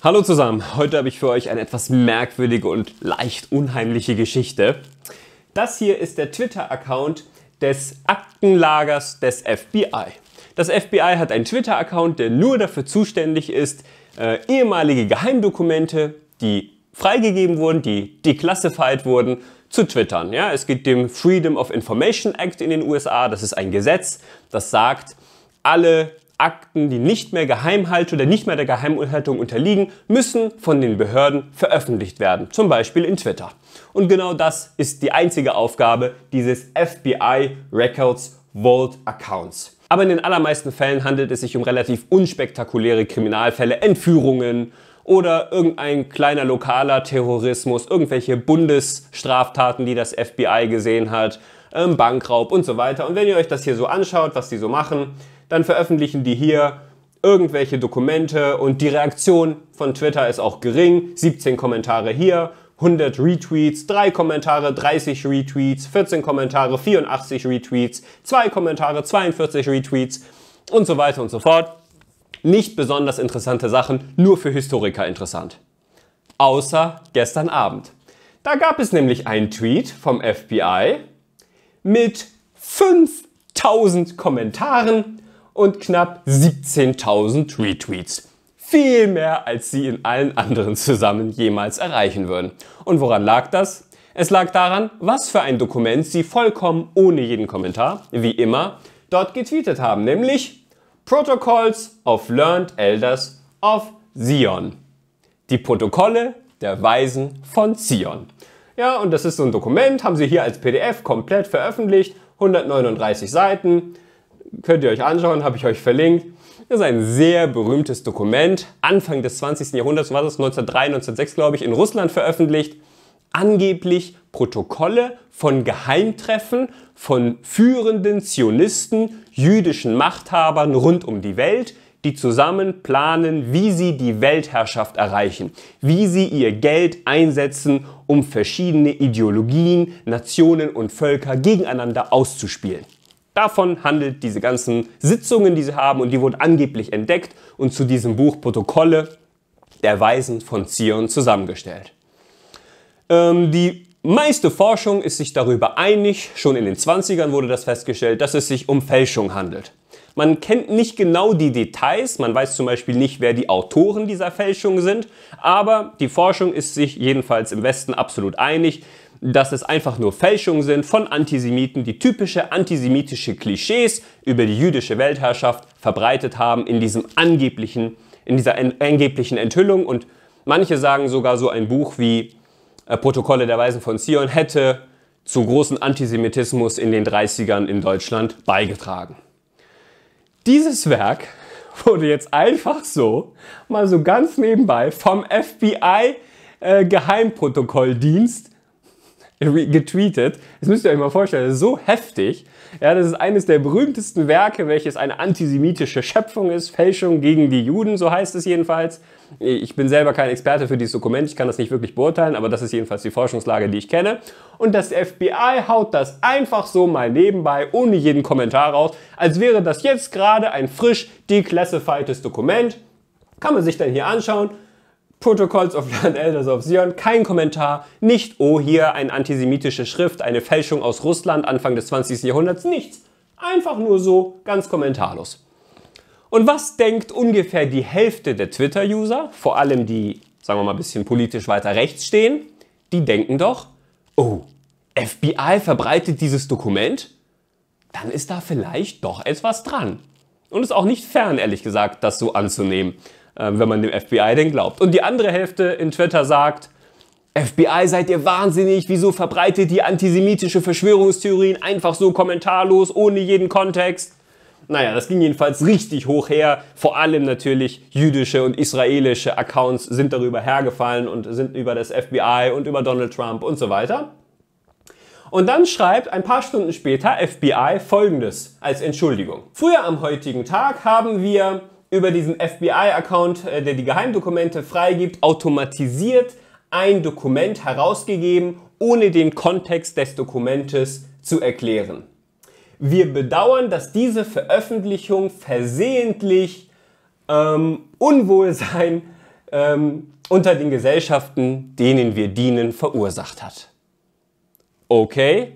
Hallo zusammen, heute habe ich für euch eine etwas merkwürdige und leicht unheimliche Geschichte. Das hier ist der Twitter-Account des Aktenlagers des FBI. Das FBI hat einen Twitter-Account, der nur dafür zuständig ist, äh, ehemalige Geheimdokumente, die freigegeben wurden, die declassified wurden, zu twittern. Ja, es gibt dem Freedom of Information Act in den USA, das ist ein Gesetz, das sagt, alle Akten, die nicht mehr Geheimhaltung oder nicht mehr der Geheimhaltung unterliegen, müssen von den Behörden veröffentlicht werden, zum Beispiel in Twitter. Und genau das ist die einzige Aufgabe dieses FBI Records Vault Accounts. Aber in den allermeisten Fällen handelt es sich um relativ unspektakuläre Kriminalfälle, Entführungen oder irgendein kleiner lokaler Terrorismus, irgendwelche Bundesstraftaten, die das FBI gesehen hat, ähm, Bankraub und so weiter. Und wenn ihr euch das hier so anschaut, was die so machen, dann veröffentlichen die hier irgendwelche Dokumente und die Reaktion von Twitter ist auch gering. 17 Kommentare hier, 100 Retweets, 3 Kommentare, 30 Retweets, 14 Kommentare, 84 Retweets, 2 Kommentare, 42 Retweets und so weiter und so fort. Nicht besonders interessante Sachen, nur für Historiker interessant. Außer gestern Abend. Da gab es nämlich einen Tweet vom FBI mit 5000 Kommentaren und knapp 17.000 Retweets. Viel mehr, als sie in allen anderen zusammen jemals erreichen würden. Und woran lag das? Es lag daran, was für ein Dokument sie vollkommen ohne jeden Kommentar, wie immer, dort getweetet haben, nämlich Protocols of Learned Elders of Zion. Die Protokolle der Weisen von Zion. Ja, und das ist so ein Dokument, haben sie hier als PDF komplett veröffentlicht, 139 Seiten. Könnt ihr euch anschauen, habe ich euch verlinkt. Das ist ein sehr berühmtes Dokument. Anfang des 20. Jahrhunderts war das 1903, 1906, glaube ich, in Russland veröffentlicht. Angeblich Protokolle von Geheimtreffen von führenden Zionisten, jüdischen Machthabern rund um die Welt, die zusammen planen, wie sie die Weltherrschaft erreichen, wie sie ihr Geld einsetzen, um verschiedene Ideologien, Nationen und Völker gegeneinander auszuspielen. Davon handelt diese ganzen Sitzungen, die sie haben und die wurden angeblich entdeckt und zu diesem Buch Protokolle der Weisen von Zion zusammengestellt. Ähm, die meiste Forschung ist sich darüber einig, schon in den 20ern wurde das festgestellt, dass es sich um Fälschung handelt. Man kennt nicht genau die Details, man weiß zum Beispiel nicht, wer die Autoren dieser Fälschung sind, aber die Forschung ist sich jedenfalls im Westen absolut einig, dass es einfach nur Fälschungen sind von Antisemiten, die typische antisemitische Klischees über die jüdische Weltherrschaft verbreitet haben in diesem angeblichen, in dieser angeblichen Enthüllung. Und manche sagen sogar so ein Buch wie äh, Protokolle der Weisen von Zion hätte zu großen Antisemitismus in den 30ern in Deutschland beigetragen. Dieses Werk wurde jetzt einfach so, mal so ganz nebenbei, vom FBI äh, Geheimprotokolldienst getweetet. Das müsst ihr euch mal vorstellen, das ist so heftig. Ja, das ist eines der berühmtesten Werke, welches eine antisemitische Schöpfung ist, Fälschung gegen die Juden, so heißt es jedenfalls. Ich bin selber kein Experte für dieses Dokument, ich kann das nicht wirklich beurteilen, aber das ist jedenfalls die Forschungslage, die ich kenne. Und das FBI haut das einfach so mal nebenbei, ohne jeden Kommentar raus, als wäre das jetzt gerade ein frisch declassifiedes Dokument. Kann man sich dann hier anschauen Protocols of Learned Elders of Zion, kein Kommentar, nicht, oh hier, eine antisemitische Schrift, eine Fälschung aus Russland Anfang des 20. Jahrhunderts, nichts. Einfach nur so, ganz kommentarlos. Und was denkt ungefähr die Hälfte der Twitter-User, vor allem die, sagen wir mal, ein bisschen politisch weiter rechts stehen, die denken doch, oh, FBI verbreitet dieses Dokument? Dann ist da vielleicht doch etwas dran. Und ist auch nicht fern, ehrlich gesagt, das so anzunehmen. Äh, wenn man dem FBI denn glaubt. Und die andere Hälfte in Twitter sagt, FBI, seid ihr wahnsinnig? Wieso verbreitet ihr antisemitische Verschwörungstheorien einfach so kommentarlos, ohne jeden Kontext? Naja, das ging jedenfalls richtig hoch her. Vor allem natürlich jüdische und israelische Accounts sind darüber hergefallen und sind über das FBI und über Donald Trump und so weiter. Und dann schreibt ein paar Stunden später FBI folgendes als Entschuldigung. Früher am heutigen Tag haben wir über diesen FBI-Account, äh, der die Geheimdokumente freigibt, automatisiert ein Dokument herausgegeben, ohne den Kontext des Dokumentes zu erklären. Wir bedauern, dass diese Veröffentlichung versehentlich ähm, Unwohlsein ähm, unter den Gesellschaften, denen wir dienen, verursacht hat. Okay,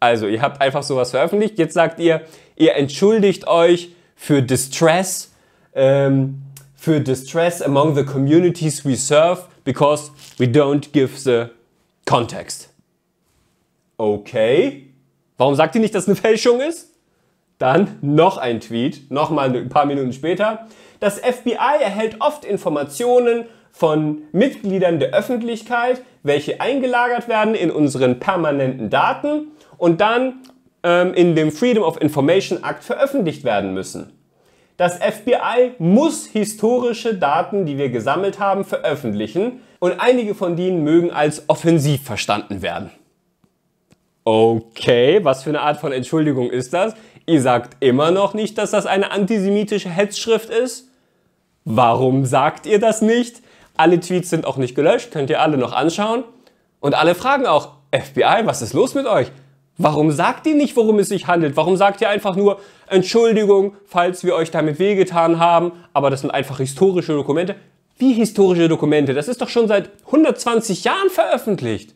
also ihr habt einfach sowas veröffentlicht. Jetzt sagt ihr, ihr entschuldigt euch für Distress ähm, für Distress among the communities we serve because we don't give the context. Okay. Warum sagt ihr nicht, dass eine Fälschung ist? Dann noch ein Tweet, nochmal ein paar Minuten später. Das FBI erhält oft Informationen von Mitgliedern der Öffentlichkeit, welche eingelagert werden in unseren permanenten Daten und dann ähm, in dem Freedom of Information Act veröffentlicht werden müssen. Das FBI muss historische Daten, die wir gesammelt haben, veröffentlichen und einige von denen mögen als offensiv verstanden werden. Okay, was für eine Art von Entschuldigung ist das? Ihr sagt immer noch nicht, dass das eine antisemitische Hetzschrift ist? Warum sagt ihr das nicht? Alle Tweets sind auch nicht gelöscht, könnt ihr alle noch anschauen. Und alle fragen auch, FBI, was ist los mit euch? Warum sagt ihr nicht, worum es sich handelt? Warum sagt ihr einfach nur Entschuldigung, falls wir euch damit wehgetan haben, aber das sind einfach historische Dokumente? Wie historische Dokumente? Das ist doch schon seit 120 Jahren veröffentlicht.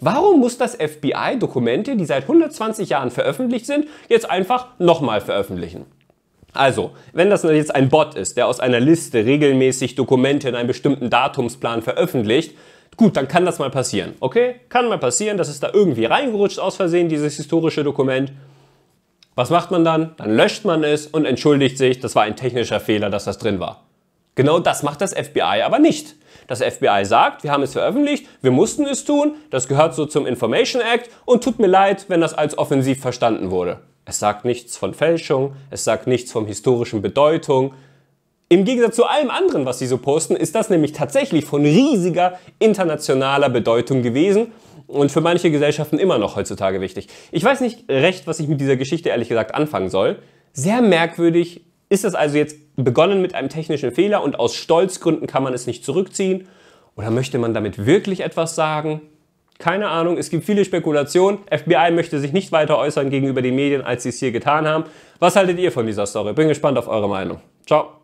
Warum muss das FBI Dokumente, die seit 120 Jahren veröffentlicht sind, jetzt einfach nochmal veröffentlichen? Also, wenn das jetzt ein Bot ist, der aus einer Liste regelmäßig Dokumente in einem bestimmten Datumsplan veröffentlicht, Gut, dann kann das mal passieren, okay? Kann mal passieren, dass es da irgendwie reingerutscht aus Versehen, dieses historische Dokument. Was macht man dann? Dann löscht man es und entschuldigt sich, das war ein technischer Fehler, dass das drin war. Genau das macht das FBI aber nicht. Das FBI sagt, wir haben es veröffentlicht, wir mussten es tun, das gehört so zum Information Act und tut mir leid, wenn das als offensiv verstanden wurde. Es sagt nichts von Fälschung, es sagt nichts von historischen Bedeutung, im Gegensatz zu allem anderen, was sie so posten, ist das nämlich tatsächlich von riesiger internationaler Bedeutung gewesen und für manche Gesellschaften immer noch heutzutage wichtig. Ich weiß nicht recht, was ich mit dieser Geschichte ehrlich gesagt anfangen soll. Sehr merkwürdig ist das also jetzt begonnen mit einem technischen Fehler und aus Stolzgründen kann man es nicht zurückziehen? Oder möchte man damit wirklich etwas sagen? Keine Ahnung, es gibt viele Spekulationen. FBI möchte sich nicht weiter äußern gegenüber den Medien, als sie es hier getan haben. Was haltet ihr von dieser Story? Bin gespannt auf eure Meinung. Ciao.